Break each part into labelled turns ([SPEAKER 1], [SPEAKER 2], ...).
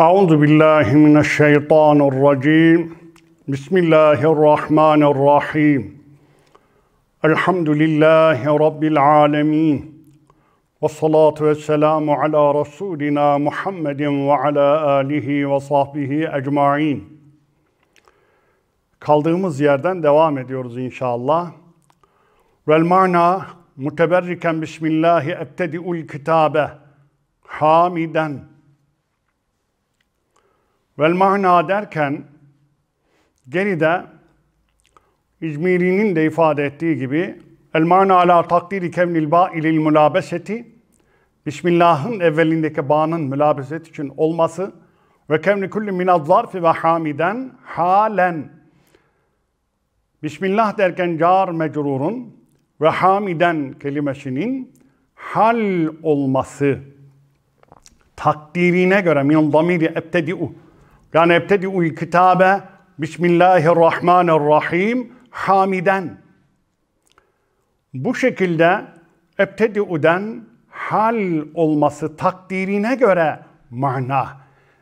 [SPEAKER 1] أعوذ بالله من الشيطان الرجيم بسم الله الرحمن الرحيم الحمد لله رب العالمين والصلاة والسلام على رسولنا محمد وعلى آله وصحبه أجمعين Kaldığımız yerden devam ediyoruz inşallah. Vel mana muteberriken bismillahi ebtedi'ul kitabe hamiden Vel mahna derken geride İzmiri'nin de ifade ettiği gibi el mana ala takdiri kevnil ba'ilil mülabeseti Bismillah'ın evvelindeki bağının mülabeset için olması ve kevni kulli minad zarfi ve hamiden halen Bismillah derken car mecrurun ve hamiden kelimesinin hal olması takdirine göre min zamiri ebtedi'u yani ebtedi'ul kitabe Bismillahirrahmanirrahim hamiden. Bu şekilde ebtedi'uden hal olması takdirine göre mana.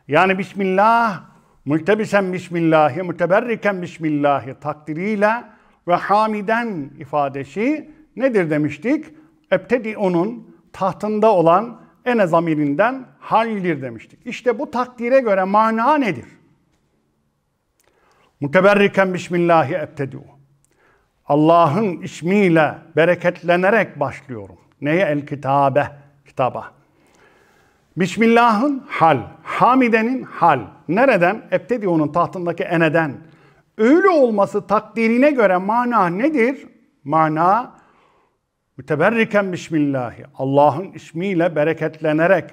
[SPEAKER 1] Yani Bismillah, mültebisen Bismillahi, müteberriken Bismillahi takdiriyle ve hamiden ifadesi nedir demiştik? onun tahtında olan en zamirinden haldir demiştik. İşte bu takdire göre mana nedir? Muteberriken bismillahi ebtediu. Allah'ın ismiyle bereketlenerek başlıyorum. Neye? El kitabe, kitaba. Bismillah'ın hal, Hamide'nin hal. Nereden? Ebtediu'nun tahtındaki eneden. Öyle olması takdirine göre mana nedir? Mana Müteberriken bismillahi. Allah'ın ismiyle bereketlenerek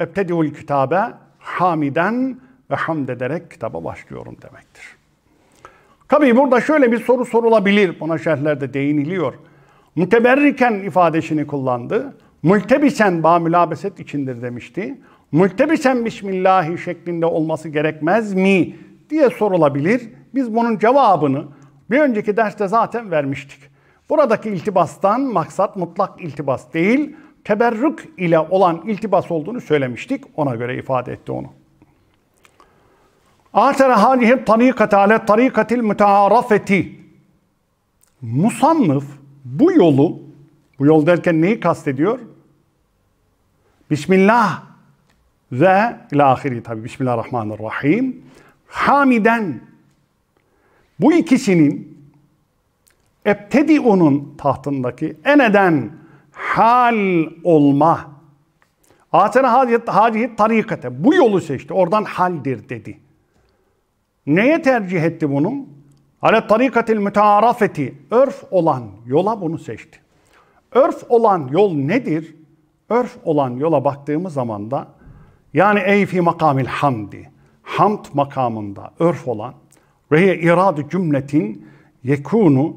[SPEAKER 1] ebtedihul kitabe hamiden ve hamd ederek kitaba başlıyorum demektir. Tabii burada şöyle bir soru sorulabilir. Buna şerhlerde değiniliyor. Müteberriken ifadesini kullandı. Mültebisen ba mülabeset içindir demişti. Mültebisen bismillahi şeklinde olması gerekmez mi diye sorulabilir. Biz bunun cevabını bir önceki derste zaten vermiştik. Buradaki iltibastan maksat mutlak iltibas değil, teberrük ile olan iltibas olduğunu söylemiştik. Ona göre ifade etti onu. Atere hâlihim tarikate ale tarikatil mütearafeti. Musannıf bu yolu, bu yol derken neyi kastediyor? Bismillah ve ilahiri tabi Bismillahirrahmanirrahim. Hamiden bu ikisinin onun tahtındaki eneden hal olma. Atene hadihi tarikate. Bu yolu seçti. Oradan haldir dedi. Neye tercih etti bunu? Ale tarikatil mütearafeti. Örf olan yola bunu seçti. Örf olan yol nedir? Örf olan yola baktığımız zaman da yani ey fi makamil hamdi. Hamd makamında örf olan ve hiye iradu cümletin yekunu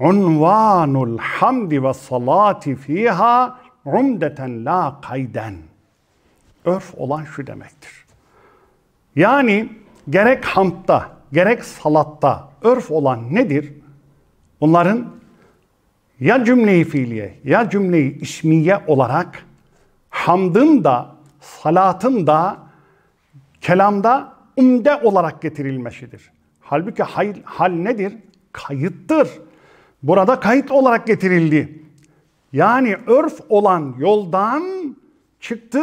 [SPEAKER 1] unvanul hamdi ve salati fiha umdeten la kayden. Örf olan şu demektir. Yani gerek hamdda, gerek salatta örf olan nedir? Bunların ya cümleyi fiiliye ya cümleyi ismiye olarak hamdın da salatın da kelamda umde olarak getirilmesidir. Halbuki hal, hal nedir? Kayıttır burada kayıt olarak getirildi. Yani örf olan yoldan çıktı,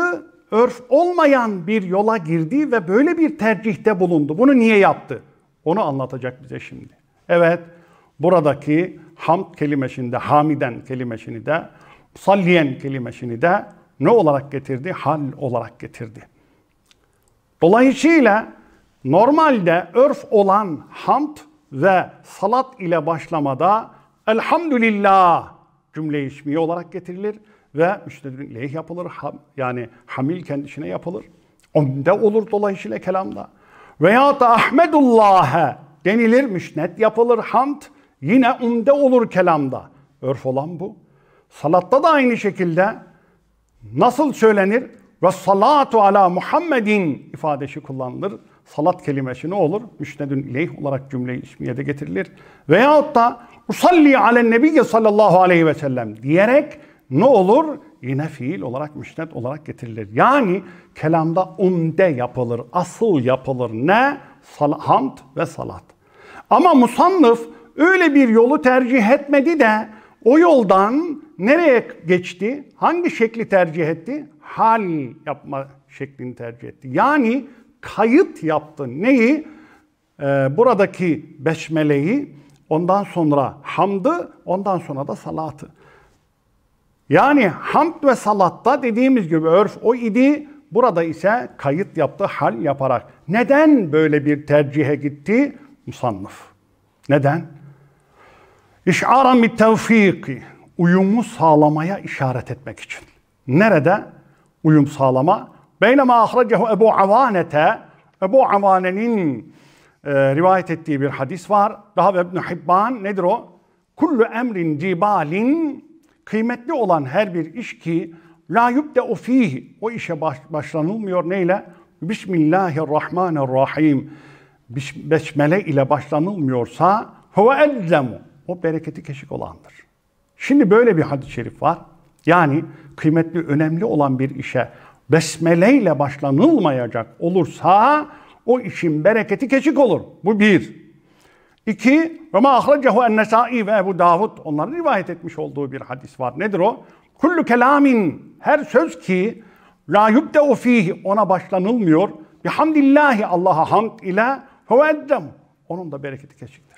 [SPEAKER 1] örf olmayan bir yola girdi ve böyle bir tercihte bulundu. Bunu niye yaptı? Onu anlatacak bize şimdi. Evet, buradaki hamd kelimeşinde, hamiden kelimesini de, salliyen kelimesini de ne olarak getirdi? Hal olarak getirdi. Dolayısıyla normalde örf olan hamd ve salat ile başlamada Elhamdülillah cümle ismiye olarak getirilir ve müstedil leh yapılır. Ham, yani hamil kendisine yapılır. onda olur dolayısıyla kelamda. Veya da Ahmedullah'e denilir, müsnet yapılır, hamd yine umde olur kelamda. Örf olan bu. Salatta da aynı şekilde nasıl söylenir? Ve salatu ala Muhammedin ifadesi kullanılır. Salat kelimesi ne olur? Müsnedün ileyh olarak cümle-i ismiye de getirilir. Veyahut da usalli alen Nebiye sallallahu aleyhi ve sellem diyerek ne olur? Yine fiil olarak, müşnet olarak getirilir. Yani kelamda umde yapılır, asıl yapılır. Ne? Sal- hamd ve salat. Ama musannıf öyle bir yolu tercih etmedi de o yoldan nereye geçti? Hangi şekli tercih etti? Hal yapma şeklini tercih etti. Yani kayıt yaptı. Neyi? Ee, buradaki beşmeleyi ondan sonra hamdı, ondan sonra da salatı. Yani hamd ve salatta dediğimiz gibi örf o idi. Burada ise kayıt yaptı hal yaparak. Neden böyle bir tercihe gitti musannıf? Neden? İş'ara bi tevfiki. Uyumu sağlamaya işaret etmek için. Nerede? Uyum sağlama. Beynema ahracehu Ebu Avanete. Ebu Avane'nin e, rivayet ettiği bir hadis var. Daha ve İbn Hibban nedir o? Kullu emrin cibalin kıymetli olan her bir iş ki la yubde o fihi. O işe baş, başlanılmıyor neyle? Bismillahirrahmanirrahim. Besmele ile başlanılmıyorsa huve ellemu. O bereketi keşik olandır. Şimdi böyle bir hadis-i şerif var. Yani kıymetli, önemli olan bir işe besmele ile başlanılmayacak olursa o işin bereketi keçik olur. Bu bir. İki, ve ma ahracahu en-Nesai ve Ebu Davud. Onların rivayet etmiş olduğu bir hadis var. Nedir o? Kullu kelamin, her söz ki la de fihi, ona başlanılmıyor. Bihamdillahi, Allah'a hamd ile huveddem. Onun da bereketi keçiktir.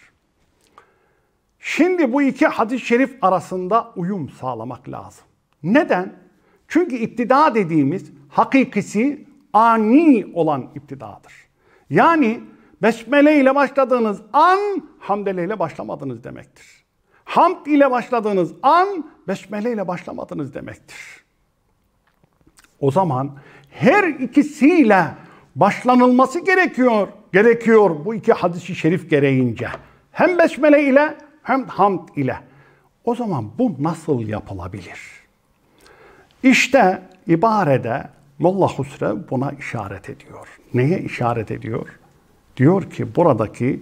[SPEAKER 1] Şimdi bu iki hadis-i şerif arasında uyum sağlamak lazım. Neden? Çünkü iptida dediğimiz hakikisi ani olan iptidadır. Yani besmele ile başladığınız an hamdele ile başlamadınız demektir. Hamd ile başladığınız an besmele ile başlamadınız demektir. O zaman her ikisiyle başlanılması gerekiyor. Gerekiyor bu iki hadisi şerif gereğince. Hem besmele ile hem hamd ile. O zaman bu nasıl yapılabilir? İşte ibarede Molla Husre buna işaret ediyor. Neye işaret ediyor? Diyor ki buradaki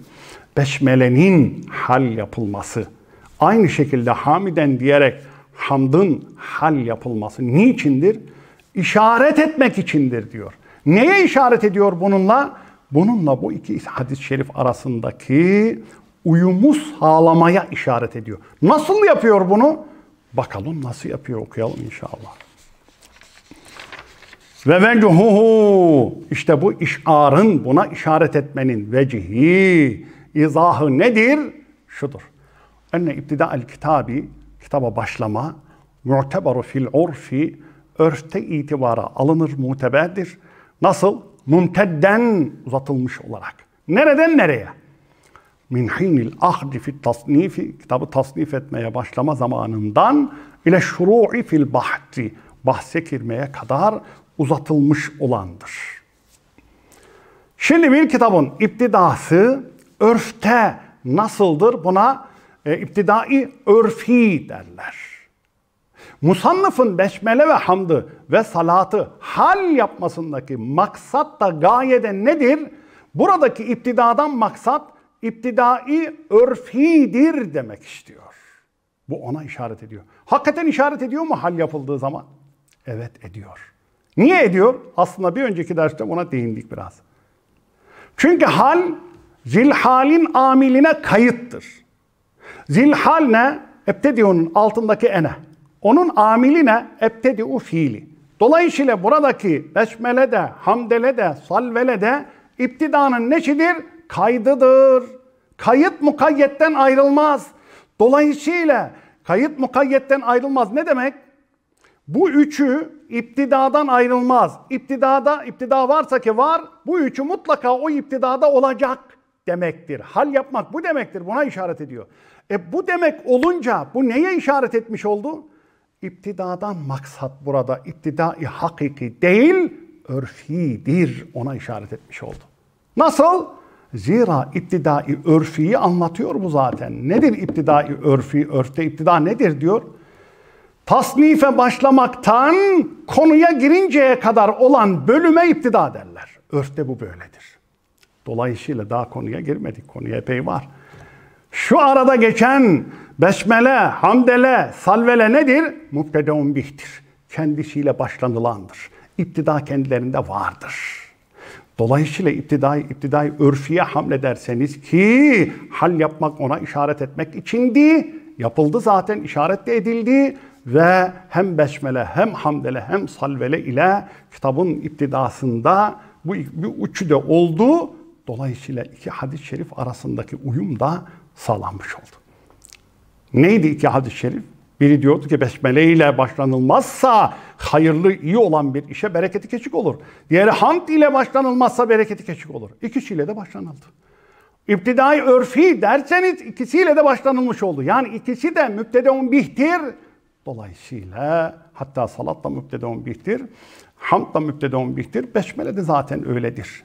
[SPEAKER 1] besmelenin hal yapılması, aynı şekilde hamiden diyerek hamdın hal yapılması niçindir? İşaret etmek içindir diyor. Neye işaret ediyor bununla? Bununla bu iki hadis-i şerif arasındaki uyumu sağlamaya işaret ediyor. Nasıl yapıyor bunu? Bakalım nasıl yapıyor okuyalım inşallah. Ve vecuhuhu işte bu işarın buna işaret etmenin vecihi izahı nedir? Şudur. Enne ibtida el kitabi kitaba başlama mu'tebaru fil urfi örfte itibara alınır muteberdir. Nasıl? Mumtedden uzatılmış olarak. Nereden nereye? Min hinil ahdi fit tasnifi kitabı tasnif etmeye başlama zamanından ile şuru'i fil bahti bahse girmeye kadar uzatılmış olandır. Şimdi bir kitabın iptidası örfte nasıldır? Buna e, iptidai örfi derler. Musannıfın besmele ve hamdı ve salatı hal yapmasındaki maksat da gayede nedir? Buradaki iptidadan maksat iptidai örfidir demek istiyor. Bu ona işaret ediyor. Hakikaten işaret ediyor mu hal yapıldığı zaman? Evet ediyor. Niye ediyor? Aslında bir önceki derste ona değindik biraz. Çünkü hal zilhalin amiline kayıttır. Zilhal ne? Ebtedi'un altındaki ene. Onun amili ne? Ebtedi'u fiili. Dolayısıyla buradaki besmele de, hamdele de, salvele de iptidanın neşidir? Kaydıdır. Kayıt mukayyetten ayrılmaz. Dolayısıyla kayıt mukayyetten ayrılmaz ne demek? Bu üçü iptidadan ayrılmaz. İptidada, iptida varsa ki var, bu üçü mutlaka o iptidada olacak demektir. Hal yapmak bu demektir, buna işaret ediyor. E bu demek olunca bu neye işaret etmiş oldu? İptidadan maksat burada iptidai hakiki değil, örfidir ona işaret etmiş oldu. Nasıl? Zira iptidai örfiyi anlatıyor bu zaten. Nedir iptidai örfi? Örfte iptida nedir diyor? tasnife başlamaktan konuya girinceye kadar olan bölüme iptida derler. Örfte bu böyledir. Dolayısıyla daha konuya girmedik. Konuya epey var. Şu arada geçen besmele, hamdele, salvele nedir? Mubtedeun bihtir. Kendisiyle başlanılandır. İptida kendilerinde vardır. Dolayısıyla iptidai, iptidai örfiye hamlederseniz ki hal yapmak ona işaret etmek içindi yapıldı zaten işaretle edildi ve hem besmele hem hamdele hem salvele ile kitabın iptidasında bu, bu üçü de oldu. Dolayısıyla iki hadis-i şerif arasındaki uyum da sağlanmış oldu. Neydi iki hadis-i şerif? Biri diyordu ki besmele ile başlanılmazsa hayırlı iyi olan bir işe bereketi keçik olur. Diğeri hamd ile başlanılmazsa bereketi keçik olur. İkisiyle de başlanıldı. İptidai örfi derseniz ikisiyle de başlanılmış oldu. Yani ikisi de mübtedeun bihtir. Dolayısıyla hatta salat da mübtedeun bihtir. Hamd da mübtedeun bihtir. Besmele de zaten öyledir.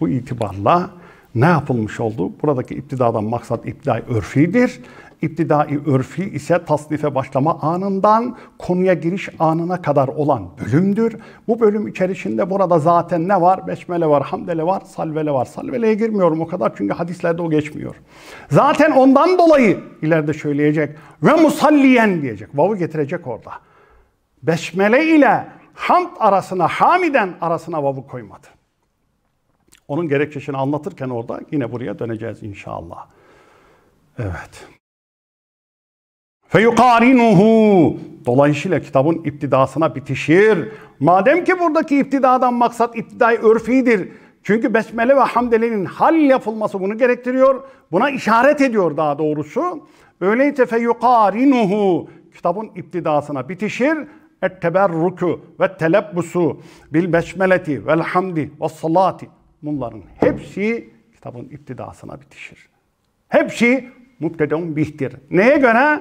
[SPEAKER 1] Bu itibarla ne yapılmış oldu? Buradaki iptidadan maksat iptidai örfidir. İptidai örfi ise tasnife başlama anından konuya giriş anına kadar olan bölümdür. Bu bölüm içerisinde burada zaten ne var? Besmele var, hamdele var, salvele var. Salveleye girmiyorum o kadar çünkü hadislerde o geçmiyor. Zaten ondan dolayı ileride söyleyecek ve musalliyen diyecek. Vavu getirecek orada. Besmele ile hamd arasına, hamiden arasına vavu koymadı. Onun gerekçesini anlatırken orada yine buraya döneceğiz inşallah. Evet feyukarinuhu Dolayısıyla kitabın iptidasına bitişir. Madem ki buradaki iptidadan maksat iptidai örfidir. Çünkü besmele ve hamdelenin hal yapılması bunu gerektiriyor. Buna işaret ediyor daha doğrusu. Öyleyse feyukarinuhu kitabın iptidasına bitişir. Etteberruku ve telebbusu bil besmeleti vel hamdi ve salati. Bunların hepsi kitabın iptidasına bitişir. Hepsi mubtedeun bihtir. Neye göre?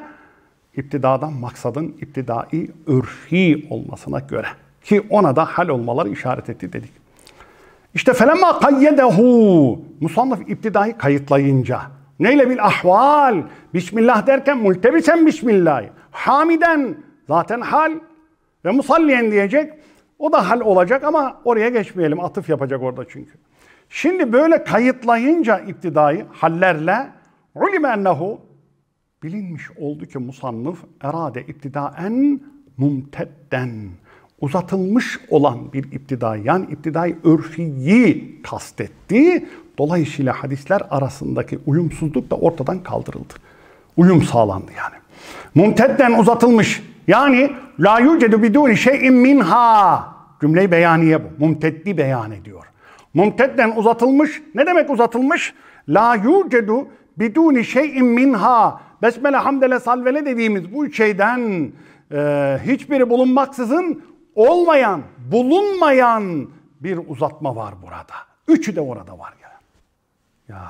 [SPEAKER 1] İptidadan maksadın iptidai ürfi olmasına göre. Ki ona da hal olmaları işaret etti dedik. İşte felemma kayyedehu. Musannıf iptidayı kayıtlayınca. Neyle bil ahval. Bismillah derken multebisen bismillah. Hamiden zaten hal ve musalliyen diyecek. O da hal olacak ama oraya geçmeyelim. Atıf yapacak orada çünkü. Şimdi böyle kayıtlayınca iptidayı hallerle ulime ennehu bilinmiş oldu ki musannıf erade iptidaen mumtedden uzatılmış olan bir iptidai yani iptidai örfiyi kastetti. Dolayısıyla hadisler arasındaki uyumsuzluk da ortadan kaldırıldı. Uyum sağlandı yani. Mumtedden uzatılmış yani la yucedu biduni şeyin minha cümleyi beyaniye bu. Mumteddi beyan ediyor. Mumtedden uzatılmış ne demek uzatılmış? La yucedu biduni şeyin minha besmele hamdele salvele dediğimiz bu şeyden e, hiçbiri bulunmaksızın olmayan, bulunmayan bir uzatma var burada. Üçü de orada var ya. Ya.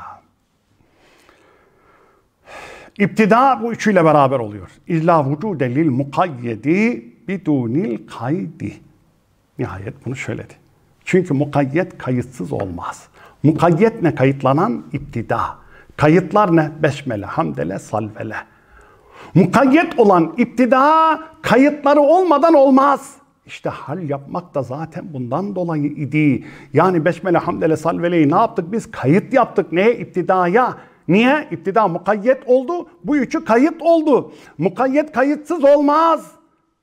[SPEAKER 1] İptida bu üçüyle beraber oluyor. İlla vücude lil mukayyedi bidunil kaydi. Nihayet bunu söyledi. Çünkü mukayyet kayıtsız olmaz. Mukayyet ne kayıtlanan iptida. Kayıtlar ne? Besmele, hamdele, salvele. Mukayyet olan iptida kayıtları olmadan olmaz. İşte hal yapmak da zaten bundan dolayı idi. Yani besmele, hamdele, salveleyi ne yaptık biz? Kayıt yaptık. Neye? İptidaya. Niye? İptida mukayyet oldu. Bu üçü kayıt oldu. Mukayyet kayıtsız olmaz.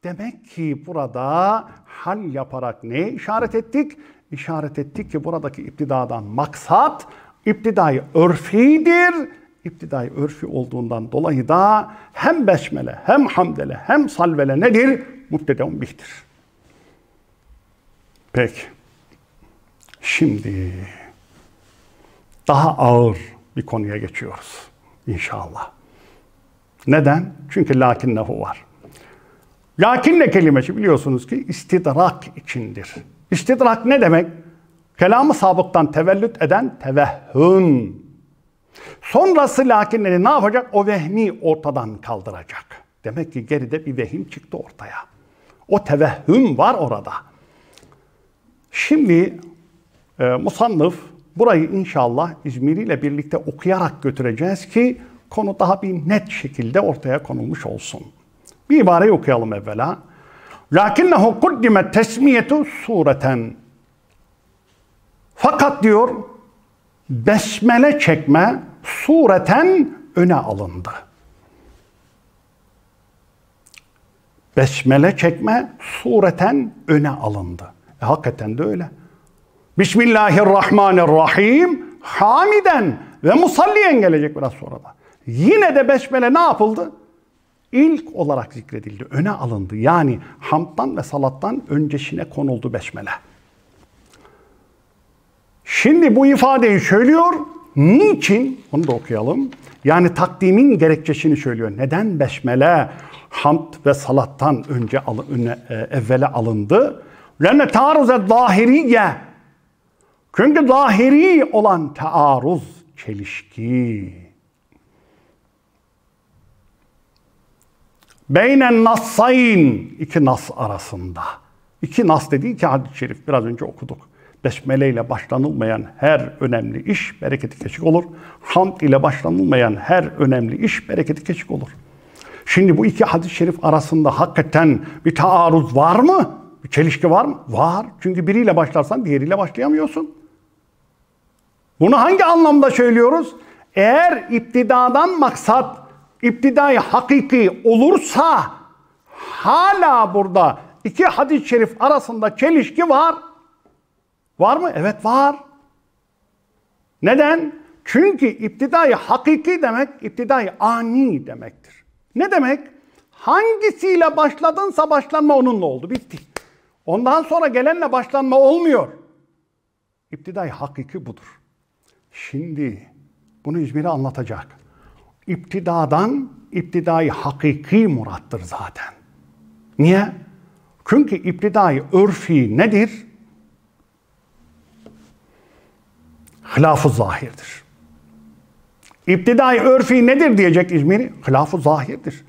[SPEAKER 1] Demek ki burada hal yaparak neye işaret ettik? İşaret ettik ki buradaki iptidadan maksat İptidai örfidir. İptidai örfi olduğundan dolayı da hem besmele, hem hamdele, hem salvele nedir? Muktedeun bihtir. Peki. Şimdi daha ağır bir konuya geçiyoruz inşallah. Neden? Çünkü lakin nehu var. Lakin ne kelimesi biliyorsunuz ki istidrak içindir. İstidrak ne demek? Kelamı sabıktan tevellüt eden tevehhüm. Sonrası lakinleri ne yapacak? O vehmi ortadan kaldıracak. Demek ki geride bir vehim çıktı ortaya. O tevehhüm var orada. Şimdi e, musannıf burayı inşallah İzmiri ile birlikte okuyarak götüreceğiz ki konu daha bir net şekilde ortaya konulmuş olsun. Bir ibareyi okuyalım evvela. Lakinnehu kuddimet tesmiyetu sureten fakat diyor besmele çekme sureten öne alındı. Besmele çekme sureten öne alındı. E, hakikaten de öyle. Bismillahirrahmanirrahim hamiden ve musalliyen gelecek biraz sonra da. Yine de besmele ne yapıldı? İlk olarak zikredildi, öne alındı. Yani hamdtan ve salattan öncesine konuldu besmele. Şimdi bu ifadeyi söylüyor. Niçin? Onu da okuyalım. Yani takdimin gerekçesini söylüyor. Neden besmele hamd ve salattan önce alın, önüne, e, evvele alındı? Lenne taarruze zahiriye. Çünkü zahiri olan taarruz çelişki. Beynen nassayn iki nas arasında. İki nas dediği ki hadis-i şerif biraz önce okuduk. Besmele ile başlanılmayan her önemli iş bereketi keşik olur. Hamd ile başlanılmayan her önemli iş bereketi keşik olur. Şimdi bu iki hadis-i şerif arasında hakikaten bir taarruz var mı? Bir çelişki var mı? Var. Çünkü biriyle başlarsan diğeriyle başlayamıyorsun. Bunu hangi anlamda söylüyoruz? Eğer iptidadan maksat iptidai hakiki olursa hala burada iki hadis-i şerif arasında çelişki var. Var mı? Evet var. Neden? Çünkü iptidai hakiki demek, iptidai ani demektir. Ne demek? Hangisiyle başladınsa başlanma onunla oldu, bitti. Ondan sonra gelenle başlanma olmuyor. İptidai hakiki budur. Şimdi bunu İzmir'e anlatacak. İptidadan iptidai hakiki murattır zaten. Niye? Çünkü iptidai örfi nedir? hılaf zahirdir. İptidai örfi nedir diyecek İzmir'i? hılaf zahirdir.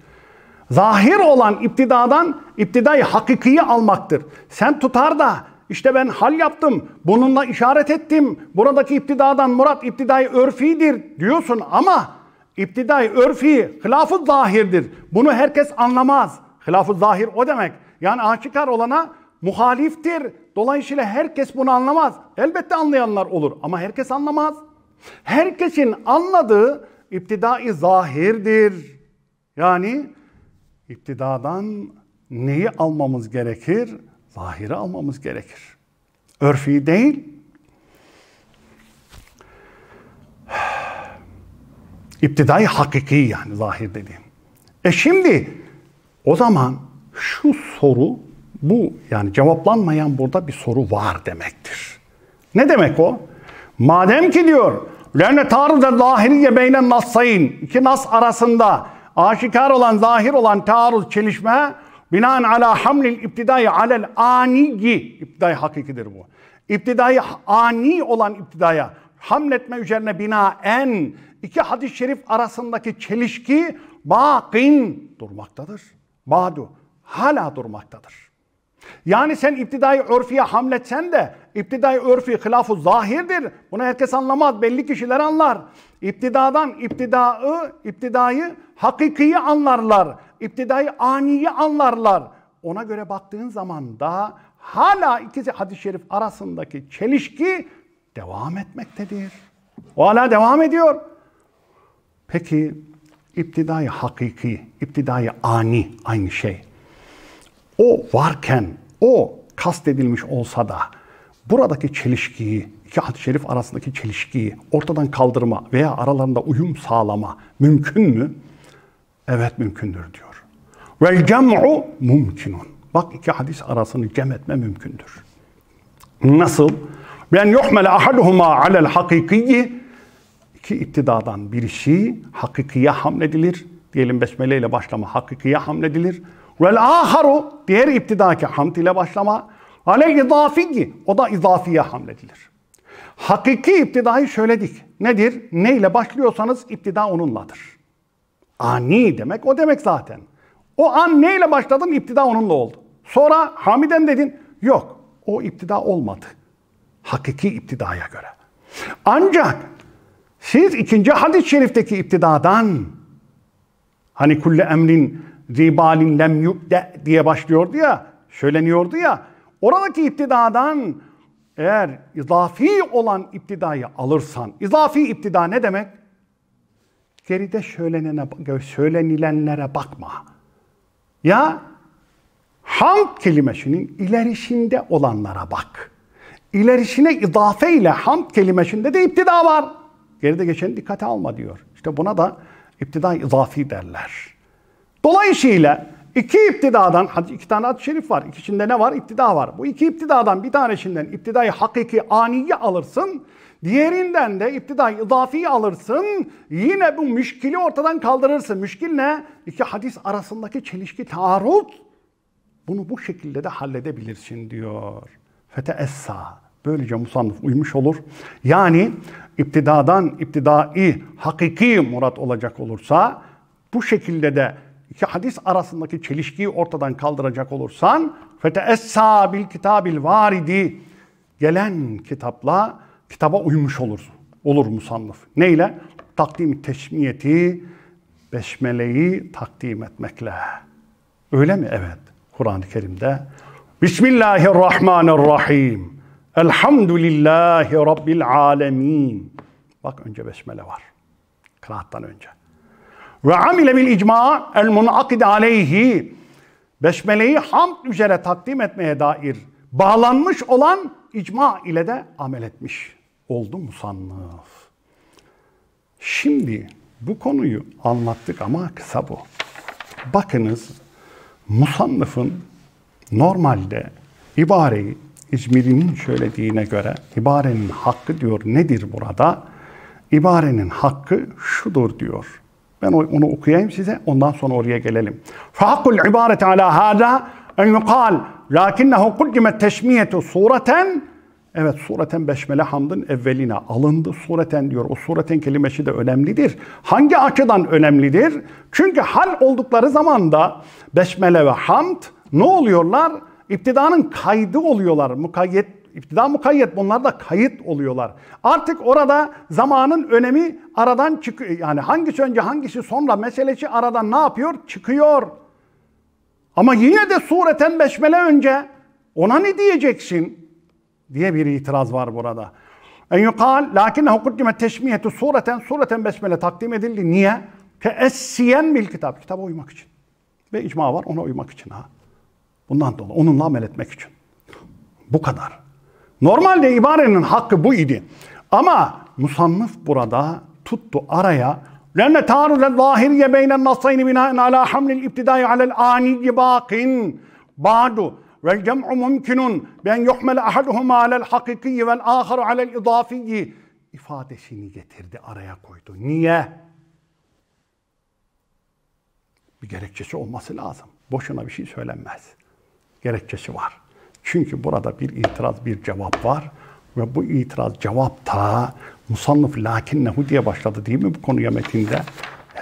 [SPEAKER 1] Zahir olan iptidadan iptidai hakikiyi almaktır. Sen tutar da işte ben hal yaptım, bununla işaret ettim. Buradaki iptidadan murat iptidai örfidir diyorsun ama iptidai örfi hılaf zahirdir. Bunu herkes anlamaz. hılaf zahir o demek. Yani aşikar olana muhaliftir Dolayısıyla herkes bunu anlamaz. Elbette anlayanlar olur ama herkes anlamaz. Herkesin anladığı iptidai zahirdir. Yani iptidadan neyi almamız gerekir? Zahiri almamız gerekir. Örfi değil. İptidai hakiki yani zahir dediğim. E şimdi o zaman şu soru bu yani cevaplanmayan burada bir soru var demektir. Ne demek o? Madem ki diyor lenne taarruda zahiriye beynen nassayn iki nas arasında aşikar olan zahir olan taarruz çelişme binaen ala hamlil iptidai alel aniyi iptidai hakikidir bu. İptidai ani olan iptidaya hamletme üzerine binaen iki hadis-i şerif arasındaki çelişki bakın durmaktadır. Badu hala durmaktadır. Yani sen iptidai örfiye hamletsen de iptidai örfi hilafu zahirdir. Bunu herkes anlamaz. Belli kişiler anlar. İptidadan iptidaı, iptidayı hakikiyi anlarlar. İptidayı aniyi anlarlar. Ona göre baktığın zaman da hala ikisi hadis-i şerif arasındaki çelişki devam etmektedir. O hala devam ediyor. Peki iptidai hakiki, iptidai ani aynı şey. O varken o kastedilmiş olsa da buradaki çelişkiyi, iki hadis-i şerif arasındaki çelişkiyi ortadan kaldırma veya aralarında uyum sağlama mümkün mü? Evet mümkündür diyor. Ve cem'u mumkinun. Bak iki hadis arasını cem etme mümkündür. Nasıl? Ben yuhmele ahaduhuma alel hakikiyi iki iptidadan birisi hakikiye hamledilir. Diyelim besmele ile başlama hakikiye hamledilir. Vel aharu diğer iptidaki hamd ile başlama. Ale izafiyi o da izafiye hamledilir. Hakiki iptidayı söyledik. Nedir? Ne ile başlıyorsanız iptida onunladır. Ani demek o demek zaten. O an ne ile başladın iptida onunla oldu. Sonra hamiden dedin. Yok o iptida olmadı. Hakiki iptidaya göre. Ancak siz ikinci hadis-i şerifteki iptidadan hani kulle emrin zibalin lem yukde diye başlıyordu ya, söyleniyordu ya. Oradaki iptidadan eğer izafi olan iptidayı alırsan, izafi iptida ne demek? Geride söylenene, söylenilenlere bakma. Ya hamd kelimesinin ilerisinde olanlara bak. İlerisine izafe ile hamd kelimesinde de iptida var. Geride geçeni dikkate alma diyor. İşte buna da iptida izafi derler. Dolayısıyla iki iptidadan, hadi iki tane ad şerif var. İkisinde ne var? İptida var. Bu iki iptidadan bir tanesinden iptidayı hakiki aniye alırsın. Diğerinden de iptidayı idafi alırsın. Yine bu müşkili ortadan kaldırırsın. Müşkil ne? İki hadis arasındaki çelişki, taarruz. Bunu bu şekilde de halledebilirsin diyor. Fete essa. Böylece musannıf uymuş olur. Yani iptidadan iptidai hakiki murat olacak olursa bu şekilde de iki hadis arasındaki çelişkiyi ortadan kaldıracak olursan feteessa bil kitabil varidi gelen kitapla kitaba uymuş olur. Olur musannıf. Neyle? Takdim-i teşmiyeti, besmeleyi takdim etmekle. Öyle mi? Evet. Kur'an-ı Kerim'de Bismillahirrahmanirrahim. Elhamdülillahi Rabbil alemin. Bak önce besmele var. Kıraattan önce. Ve amile bil icma el munakid aleyhi. Besmele'yi hamd üzere takdim etmeye dair bağlanmış olan icma ile de amel etmiş. Oldu musannıf. Şimdi bu konuyu anlattık ama kısa bu. Bakınız musannıfın normalde ibareyi İzmir'in söylediğine göre ibarenin hakkı diyor nedir burada? İbarenin hakkı şudur diyor. Ben onu okuyayım size ondan sonra oraya gelelim. Fahakkul ibarete ala hada en yukal lakinnehu kuddimet teşmiyetu sureten Evet sureten beşmele hamdın evveline alındı sureten diyor. O sureten kelimesi de önemlidir. Hangi açıdan önemlidir? Çünkü hal oldukları zaman da beşmele ve hamd ne oluyorlar? İptidanın kaydı oluyorlar. Mukayyet İptida mukayyet bunlar da kayıt oluyorlar. Artık orada zamanın önemi aradan çıkıyor. Yani hangisi önce hangisi sonra meseleci aradan ne yapıyor? Çıkıyor. Ama yine de sureten beşmele önce ona ne diyeceksin? Diye bir itiraz var burada. En yukal lakinnehu kuddime teşmiyetu sureten sureten besmele takdim edildi. Niye? Teessiyen bil kitap. Kitaba uymak için. Ve icma var ona uymak için ha. Bundan dolayı onunla amel etmek için. Bu kadar. Normalde ibarenin hakkı bu idi. Ama musannıf burada tuttu araya لأن تعارض الظاهرية بين النصين بناء على حمل الابتداء على الآني باق بعد والجمع ممكن بأن يحمل أحدهما على الحقيقي والآخر على الإضافي ifadesini getirdi, araya koydu. Niye? Bir gerekçesi olması lazım. Boşuna bir şey söylenmez. Gerekçesi var. Çünkü burada bir itiraz, bir cevap var ve bu itiraz cevap ta musannıf lakinnehu diye başladı değil mi bu konuya metinde?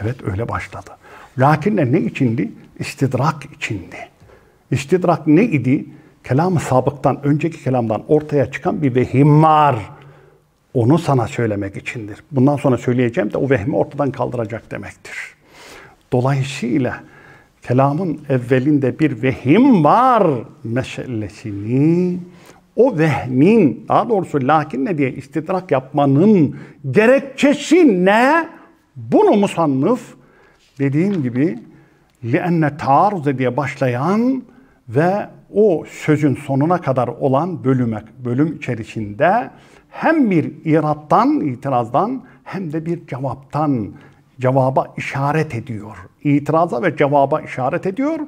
[SPEAKER 1] Evet öyle başladı. Lakinne ne içindi? İstidrak içindi. İstidrak ne idi? Kelam-ı sabıktan, önceki kelamdan ortaya çıkan bir vehim var. Onu sana söylemek içindir. Bundan sonra söyleyeceğim de o vehmi ortadan kaldıracak demektir. Dolayısıyla kelamın evvelinde bir vehim var meselesini o vehmin daha doğrusu lakin ne diye istidrak yapmanın gerekçesi ne? Bunu musannıf dediğim gibi لِأَنَّ تَعَرُزَ diye başlayan ve o sözün sonuna kadar olan bölüme, bölüm içerisinde hem bir irattan, itirazdan hem de bir cevaptan cevaba işaret ediyor. İtiraza ve cevaba işaret ediyor.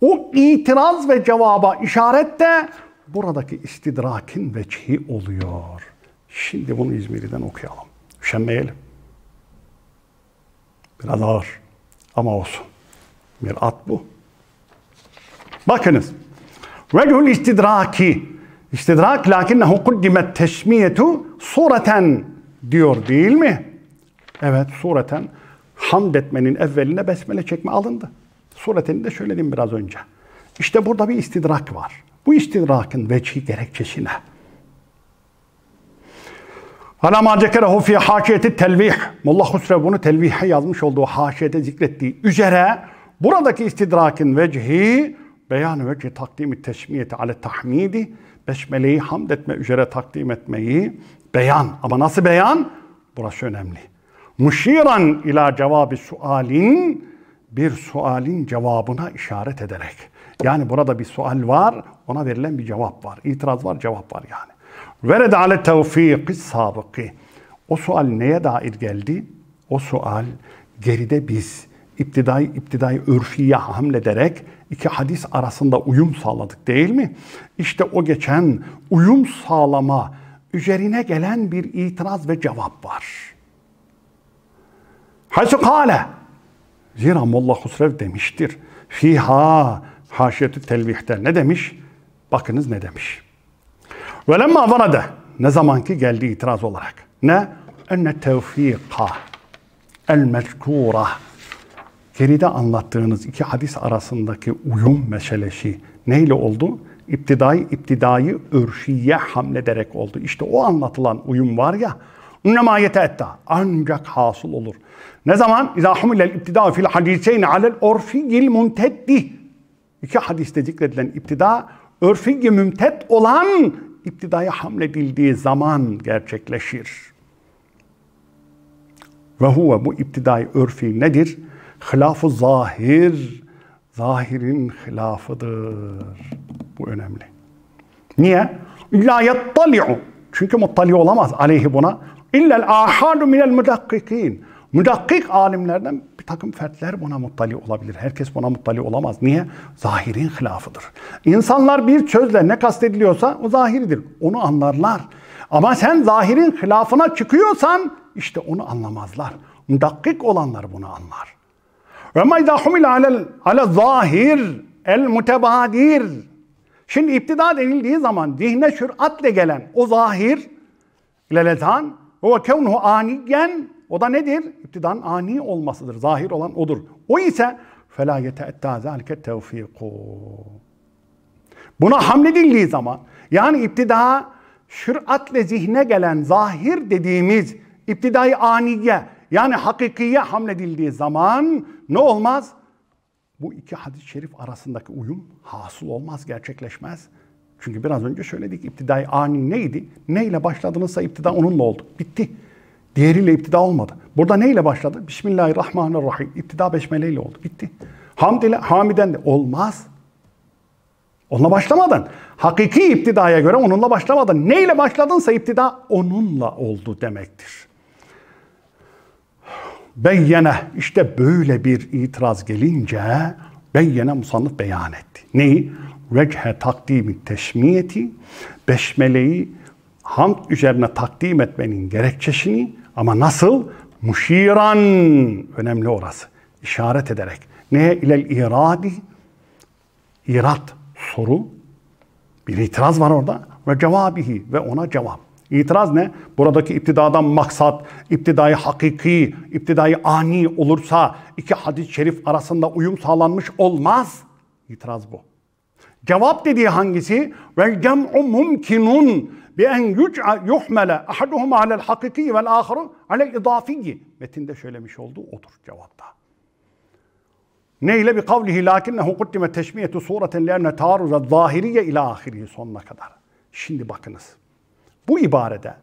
[SPEAKER 1] O itiraz ve cevaba işaret de buradaki istidrakin veçhi oluyor. Şimdi bunu İzmir'den okuyalım. Üşenmeyelim. Biraz ağır ama olsun. Mirat bu. Bakınız. Vecihul istidraki. İstidrak lakinnehu kuddimet teşmiyetu sureten diyor değil mi? Evet sureten hamd etmenin evveline besmele çekme alındı. Suretini de söyledim biraz önce. İşte burada bir istidrak var. Bu istidrakın vecihi gerekçesine. Alama cekerehu fi haşiyeti telvih. Molla Husrev bunu telvihe yazmış olduğu haşiyete zikrettiği üzere buradaki istidrakın vecihi beyan veci takdimi teşmiyeti ale tahmidi besmeleyi hamd etme üzere takdim etmeyi beyan. Ama nasıl beyan? Burası önemli. Muşiran ila cevabı sualin bir sualin cevabına işaret ederek. Yani burada bir sual var, ona verilen bir cevap var. İtiraz var, cevap var yani. Vered ale tevfiki sabıki. O sual neye dair geldi? O sual geride biz iptidai iptidai örfiye hamlederek iki hadis arasında uyum sağladık değil mi? İşte o geçen uyum sağlama üzerine gelen bir itiraz ve cevap var. Haysu kâle. Zira Molla Husrev demiştir. Fiha haşiyeti telvihte ne demiş? Bakınız ne demiş. Ve lemma varade ne zamanki geldi itiraz olarak. Ne? Enne tevfika el mezkura geride anlattığınız iki hadis arasındaki uyum meselesi neyle oldu? İptidai, iptidayı ürşiye hamlederek oldu. İşte o anlatılan uyum var ya, Ünnema yeteetta. Ancak hasıl olur. Ne zaman? İzâ humilel iptidâ fil hadiseyni alel orfiyyil mümteddi. İki hadiste zikredilen iptida, örfiyyi mümtet olan iptidaya hamledildiği zaman gerçekleşir. Ve huve bu iptidai örfi nedir? Hilaf-ı zahir, zahirin hilafıdır. Bu önemli. Niye? La yattali'u. Çünkü muttali olamaz aleyhi buna. İllel ahadu minel müdakkikin. Müdakkik alimlerden bir takım fertler buna muttali olabilir. Herkes buna muttali olamaz. Niye? Zahirin hilafıdır. İnsanlar bir çözle ne kastediliyorsa o zahiridir. Onu anlarlar. Ama sen zahirin hilafına çıkıyorsan işte onu anlamazlar. Müdakkik olanlar bunu anlar. Ve ma humil ala zahir el mutebadir. Şimdi iptida denildiği zaman zihne şüratle gelen o zahir ile o kevnuhu aniyen o da nedir? İptidan ani olmasıdır. Zahir olan odur. O ise فَلَا يَتَأَتَّى ذَٰلِكَ tevfiku. Buna hamledildiği zaman yani iptida şüratle zihne gelen zahir dediğimiz iptidai aniye yani hakikiye hamledildiği zaman ne olmaz? Bu iki hadis-i şerif arasındaki uyum hasıl olmaz, gerçekleşmez. Çünkü biraz önce söyledik iptidai ani neydi? Neyle başladınızsa iptida onunla oldu. Bitti. Diğeriyle iptida olmadı. Burada neyle başladı? Bismillahirrahmanirrahim. İptida besmeleyle oldu. Bitti. Hamd ile hamiden de olmaz. Onunla başlamadın. Hakiki iptidaya göre onunla başlamadın. Neyle başladınsa iptida onunla oldu demektir. Beyyene işte böyle bir itiraz gelince beyyene musannıf beyan etti. Neyi? veche takdimi teşmiyeti, beşmeleyi hamd üzerine takdim etmenin gerekçesini ama nasıl? Muşiran, önemli orası, işaret ederek. Neye? İlel iradi, irat, soru, bir itiraz var orada ve cevabihi ve ona cevap. İtiraz ne? Buradaki iptidadan maksat, iptidayı hakiki, iptidayı ani olursa iki hadis-i şerif arasında uyum sağlanmış olmaz. İtiraz bu. Cevap dediği hangisi? Vel cem'u mumkinun bi en yuhmele ahaduhum alel hakiki vel aharu alel idafiyi. Metinde söylemiş olduğu odur cevapta. Neyle bir kavlihi lakinnehu kuddime teşmiyetu sureten lienne taarruza zahiriye ila ahirihi sonuna kadar. Şimdi bakınız. Bu ibarede.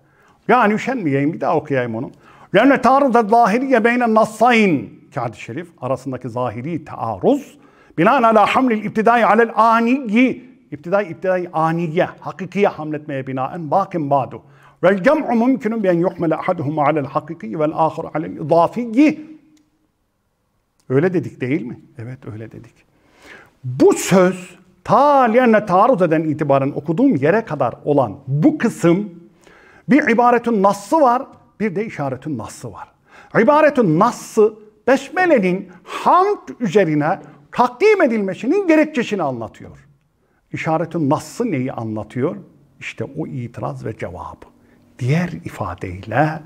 [SPEAKER 1] Yani üşenmeyeyim bir daha okuyayım onu. Lienne taarruza zahiriye beyne nassayn. Kâd-ı şerif arasındaki zahiri taarruz Binaenaleyh hamlil iptidai alel aniyi. İptidai iptidai aniye. Hakikiye hamletmeye binaen bakin badu. Vel cem'u mümkünün ben yuhmele ahaduhuma alel hakiki vel ahir alel idafiyi. Öyle dedik değil mi? Evet öyle dedik. Bu söz ta liyenne taarruz eden itibaren okuduğum yere kadar olan bu kısım bir ibaretin nassı var bir de işaretin nassı var. İbaretin nassı besmelenin hamd üzerine takdim edilmesinin gerekçesini anlatıyor. İşaretin nasıl neyi anlatıyor? İşte o itiraz ve cevabı. Diğer ifadeyle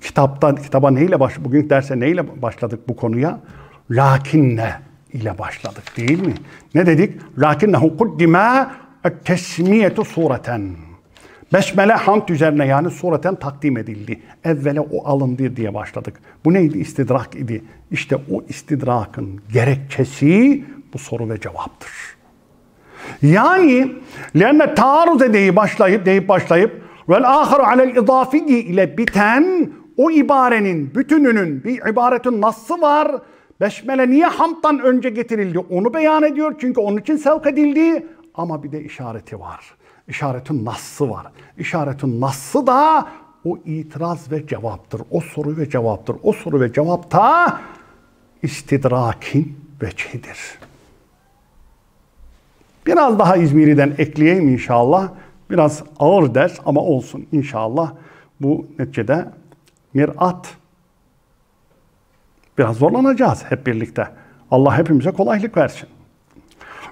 [SPEAKER 1] kitaptan kitaba neyle baş bugün derse neyle başladık bu konuya? Lakinle ile başladık değil mi? Ne dedik? Lakinnehu kuddime tesmiyetu sureten. Besmele hamd üzerine yani sureten takdim edildi. Evvele o alındı diye başladık. Bu neydi? İstidrak idi. İşte o istidrakın gerekçesi bu soru ve cevaptır. Yani lenne taarruz edeyi başlayıp deyip başlayıp ve aharu alel idafi ile biten o ibarenin bütününün bir ibaretin nasıl var? Besmele niye hamdtan önce getirildi? Onu beyan ediyor çünkü onun için sevk edildi ama bir de işareti var. İşaretin nassı var. İşaretin nassı da o itiraz ve cevaptır. O soru ve cevaptır. O soru ve cevap da istidrakin veçidir. Biraz daha İzmir'den ekleyeyim inşallah. Biraz ağır ders ama olsun inşallah. Bu neticede mirat. Biraz zorlanacağız hep birlikte. Allah hepimize kolaylık versin.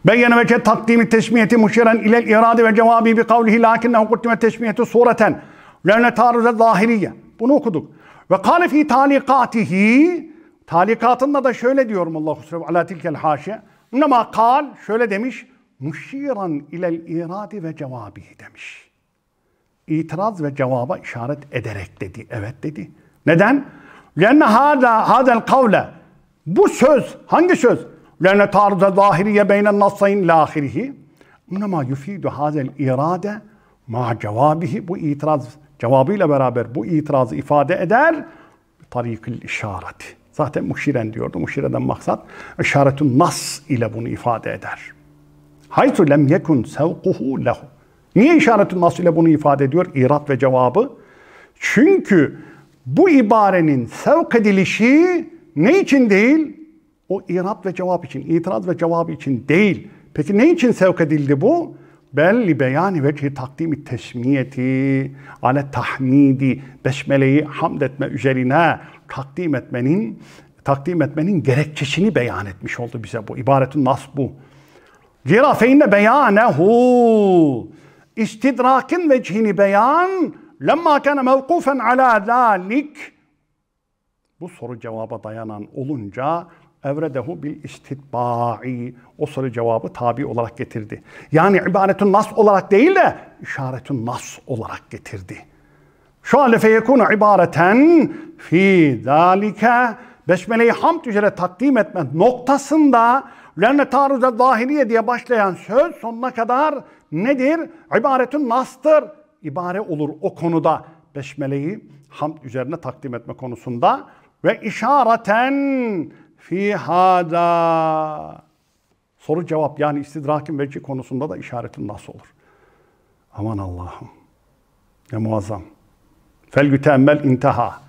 [SPEAKER 1] Beyyene ve cet takdimi teşmiyeti muşeren ilel irade ve cevabı bi kavlihi lakin ne kuttime teşmiyeti sureten levne taruze zahiriye. Bunu okuduk. Ve kâle fî talikatihi talikatında da şöyle diyorum Allahu Subhanahu ala tilkel haşe. Nema kal şöyle demiş. Muşiran ilel irade ve cevabı demiş. İtiraz ve cevaba işaret ederek dedi. Evet dedi. Neden? Lenne hada hadel kavle. Bu söz hangi söz? لأن تعرض ظاهرية بين النصين إلى آخره İnama yufidu hazel irade ma cevabihi bu itiraz cevabıyla beraber bu itirazı ifade eder tarikil işareti. Zaten muşiren diyordu. Muşireden maksat işaretun nas ile bunu ifade eder. Haytu lem yekun sevkuhu lehu. Niye işaretun nas ile bunu ifade ediyor? İrat ve cevabı. Çünkü bu ibarenin sevk edilişi ne için değil? O irad ve cevap için, itiraz ve cevap için değil. Peki ne için sevk edildi bu? Belli beyani veci takdimi teşmiyeti ale tahmidi beşmeleyi hamd etme üzerine takdim etmenin takdim etmenin gerekçesini beyan etmiş oldu bize bu. İbaretün nas bu. Zira feinne beyanehu istidrakin vecihini beyan lemma kana mevkufen ala zalik bu soru cevaba dayanan olunca evredehu bil istitba'i. O soru cevabı tabi olarak getirdi. Yani ibaretun nas olarak değil de işaretun nas olarak getirdi. Şu an feyekunu ibareten fi dalike Besmele-i Hamd üzere takdim etme noktasında lerne taarruza zahiriye diye başlayan söz sonuna kadar nedir? İbaretün nastır. İbare olur o konuda Besmele'yi hamd üzerine takdim etme konusunda ve işareten fi hada. Soru cevap yani istidrakin veci konusunda da işaretin nasıl olur? Aman Allah'ım. Ne muazzam. Fel gütemmel intaha.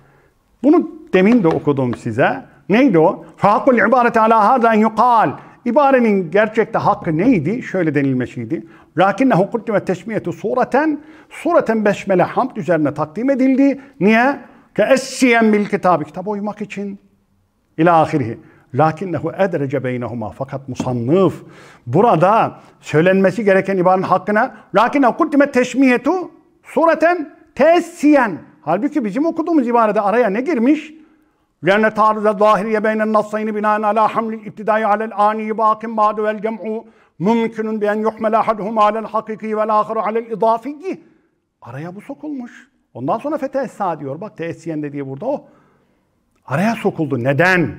[SPEAKER 1] Bunu demin de okudum size. Neydi o? Fakul ibarete ala hadan yuqal. İbarenin gerçekte hakkı neydi? Şöyle denilmesiydi. Lakinne hukurtu ve teşmiyetu sureten, sureten beşmele hamd üzerine takdim edildi. Niye? Ke essiyen bil kitabı. Kitaba uymak için. İlâ ahirihi. Lakinnehu edrece beynehuma. Fakat musannıf burada söylenmesi gereken ibarenin hakkına lakinne kuddime teşmiyetu sureten tesiyen. Halbuki bizim okuduğumuz ibarede araya ne girmiş? لأن تعرض الظاهرية بين النصين بناء على حمل الابتداء على الآني باق بعد والجمع ممكن بأن يحمل أحدهما على الحقيقي والآخر على الإضافي. Araya bu sokulmuş. Ondan sonra feteh diyor. Bak teessiyen dediği burada o. Oh. Araya sokuldu. Neden?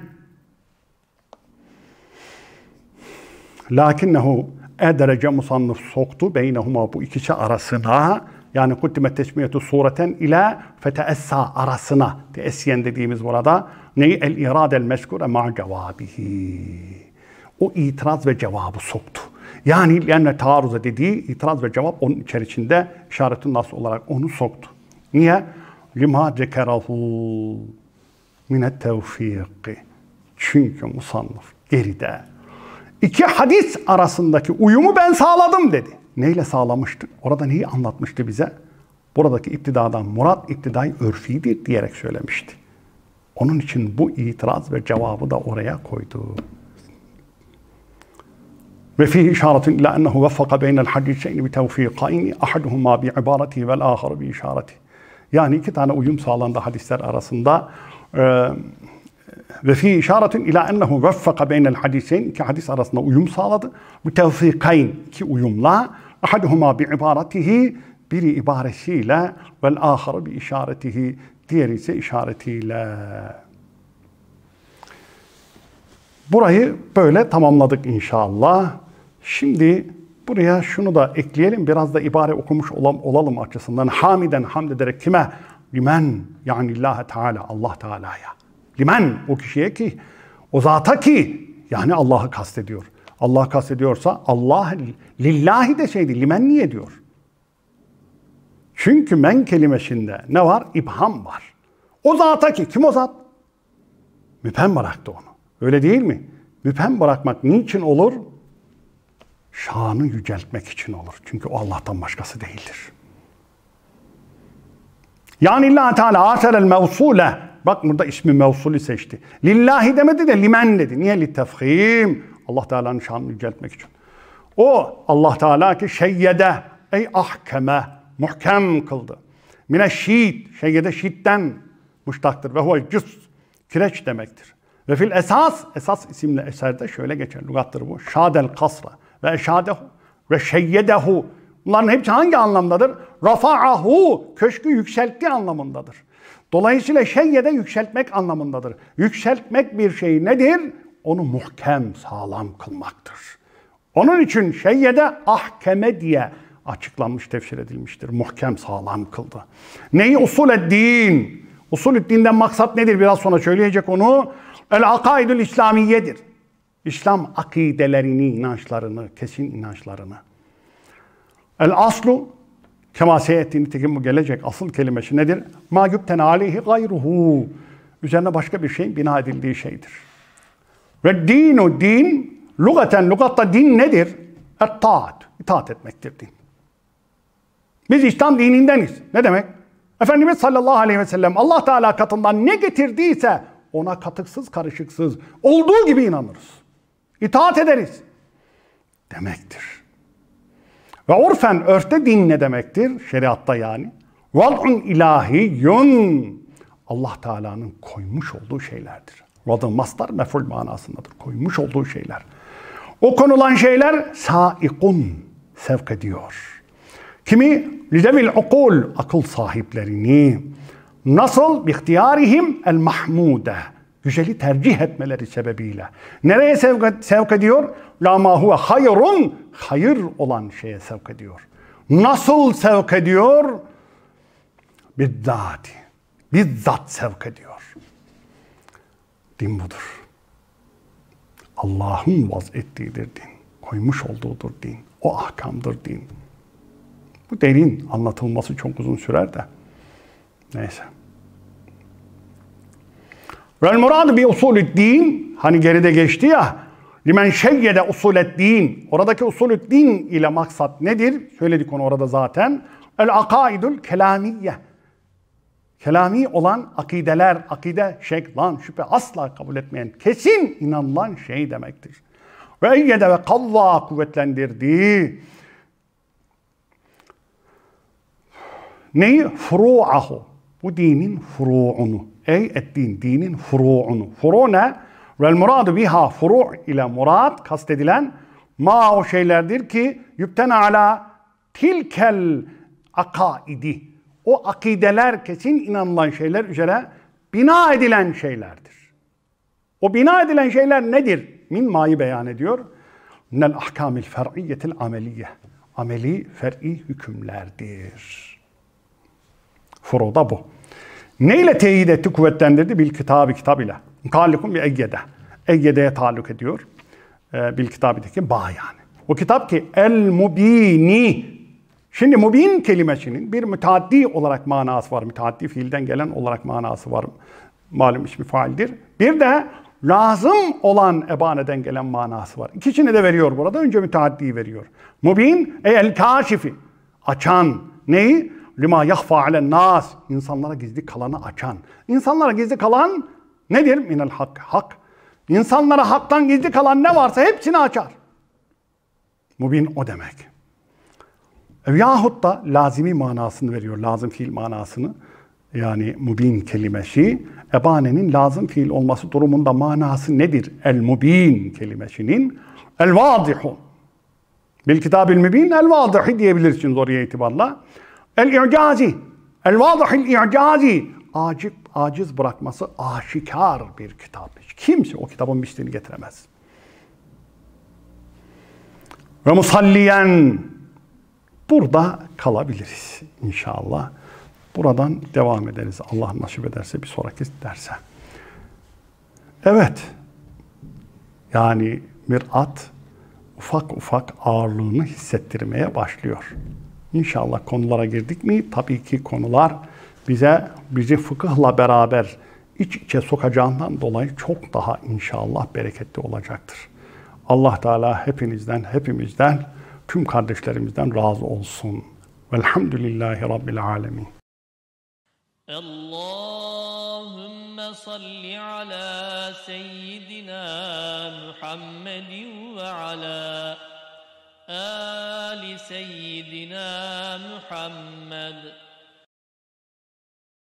[SPEAKER 1] Lakinnehu ederece musannıf soktu beynehuma bu ikisi şey arasına yani kuttimet tesmiyetü sureten ile feteessa arasına teessiyen dediğimiz burada neyi el iradel meskure ma cevabihi o itiraz ve cevabı soktu. Yani lenne taarruza dediği itiraz ve cevap onun içerisinde işaretin nasıl olarak onu soktu. Niye? Lima zekerahu mine tevfiki. Çünkü musannıf geride. iki hadis arasındaki uyumu ben sağladım dedi. Neyle sağlamıştı? Orada neyi anlatmıştı bize? Buradaki iptidadan murat iptidai örfidir diyerek söylemişti. Onun için bu itiraz ve cevabı da oraya koydu. Ve fihi işaretun ila ennehu veffaka beynel hadiseyni bi tevfikayni ahaduhuma bi ibaretihi vel ahar bi işareti. Yani iki tane uyum sağlandı hadisler arasında. Ee, ve fi işaretin ila ennehu veffaka beynel hadiseyn ki hadis arasında uyum sağladı. Bu tevfikayn ki uyumla ahaduhuma bi ibaratihi biri ibaresiyle vel ahara bi işaretihi diğeri ise işaretiyle. Burayı böyle tamamladık inşallah. Şimdi buraya şunu da ekleyelim. Biraz da ibare okumuş olalım açısından. Hamiden hamd ederek kime? Limen yani Allah Teala Allah Teala'ya. Limen o kişiye ki o zata ki yani Allah'ı kastediyor. Allah kastediyorsa Allah lillahi de şeydi. Limen niye diyor? Çünkü men kelimesinde ne var? İbham var. O zata ki kim o zat? Müphem bıraktı onu. Öyle değil mi? Müphem bırakmak niçin olur? Şanı yüceltmek için olur. Çünkü o Allah'tan başkası değildir. Yani Allah Teala aterel mevsule. Bak burada ismi mevsuli seçti. Lillahi demedi de limen dedi. Niye li tefhim? Allah Teala'nın şanını yüceltmek için. O Allah Teala ki şeyyede ey ahkeme muhkem kıldı. Mine şiit şeyyede şiitten muştaktır ve huve cüz kireç demektir. Ve fil esas esas isimli eserde şöyle geçer lügattır bu. Şadel kasra ve şadehu ve şeyyedehu Bunların hepsi hangi anlamdadır? Rafa'ahu, köşkü yükseltti anlamındadır. Dolayısıyla şeyyede yükseltmek anlamındadır. Yükseltmek bir şey nedir? Onu muhkem, sağlam kılmaktır. Onun için şeyyede ahkeme diye açıklanmış, tefsir edilmiştir. Muhkem, sağlam kıldı. Neyi? Usul din. Usul dinden maksat nedir? Biraz sonra söyleyecek onu. El akaidül İslamiyedir. İslam akidelerini, inançlarını, kesin inançlarını. El aslu kema seyetti nitekim bu gelecek asıl kelimesi nedir? Ma yübten aleyhi gayruhu. Üzerine başka bir şeyin bina edildiği şeydir. Ve dinu din, lugaten lugatta din nedir? Et İtaat itaat etmektir din. Biz İslam dinindeniz. Ne demek? Efendimiz sallallahu aleyhi ve sellem Allah Teala katından ne getirdiyse ona katıksız karışıksız olduğu gibi inanırız. İtaat ederiz demektir. Ve urfen örfte din ne demektir? Şeriatta yani. Vad'un ilahiyyun. Allah Teala'nın koymuş olduğu şeylerdir. Vad'ın mastar meful manasındadır. Koymuş olduğu şeyler. O konulan şeyler saikun sevk ediyor. Kimi lidevil ukul akıl sahiplerini nasıl bihtiyarihim el mahmude güzeli tercih etmeleri sebebiyle. Nereye sevk, sevk ediyor? Lama huve hayrun, hayır olan şeye sevk ediyor. Nasıl sevk ediyor? Bizzati, bizzat sevk ediyor. Din budur. Allah'ın vaz vazettiğidir din. Koymuş olduğudur din. O ahkamdır din. Bu derin anlatılması çok uzun sürer de. Neyse. Vel muradu bi usulü din, hani geride geçti ya, limen şeyyede usulü din, oradaki usulü din ile maksat nedir? Söyledik onu orada zaten. El akaidül kelamiye. Kelami olan akideler, akide, şek, lan, şüphe asla kabul etmeyen, kesin inanılan şey demektir. Ve eyyede ve kavva kuvvetlendirdi. Neyi? Furu'ahu. Bu dinin furu'unu. أي الدين dinin furu'unu. Furu ne? Vel muradu biha furu ile murad kastedilen ma o şeylerdir ki yüptene ala tilkel akaidi. O akideler kesin inanılan şeyler üzere bina edilen şeylerdir. O bina edilen şeyler nedir? Min ma'yı beyan ediyor. Minel ahkamil fer'iyyetil ameliye. Ameli fer'i hükümlerdir. Furu da bu. Neyle teyit etti, kuvvetlendirdi? Bil kitabı kitap ile. Mutallikum bir Ege'de. Ege'deye taluk ediyor. E, bil kitabideki bağ yani. O kitap ki el mubini. Şimdi mubin kelimesinin bir müteaddi olarak manası var. Müteaddi fiilden gelen olarak manası var. Malum ismi faildir. Bir de lazım olan ebaneden gelen manası var. İkisini de veriyor burada. Önce müteaddiyi veriyor. Mubin, el kaşifi. Açan. Neyi? lima yahfa alen nas. İnsanlara gizli kalanı açan. İnsanlara gizli kalan nedir? Minel hak. Hak. İnsanlara haktan gizli kalan ne varsa hepsini açar. Mubin o demek. Yahut da lazimi manasını veriyor. Lazım fiil manasını. Yani mubin kelimesi ebanenin lazım fiil olması durumunda manası nedir? El mubin kelimesinin el vadihu. Bil kitabil mübin el vadihi diyebilirsiniz oraya itibarla. El-i'cazi, el-vadahi el-i'cazi. Acip, aciz bırakması aşikar bir kitap. Kimse o kitabın misliğini getiremez. Ve musalliyen burada kalabiliriz inşallah. Buradan devam ederiz Allah nasip ederse bir sonraki derse. Evet. Yani bir at ufak ufak ağırlığını hissettirmeye başlıyor. İnşallah konulara girdik mi? Tabii ki konular bize bizi fıkıhla beraber iç içe sokacağından dolayı çok daha inşallah bereketli olacaktır. Allah Teala hepinizden, hepimizden, tüm kardeşlerimizden razı olsun. Velhamdülillahi Rabbil Alemin. Allahümme salli ala seyyidina Muhammedin ve ala آل سيدنا محمد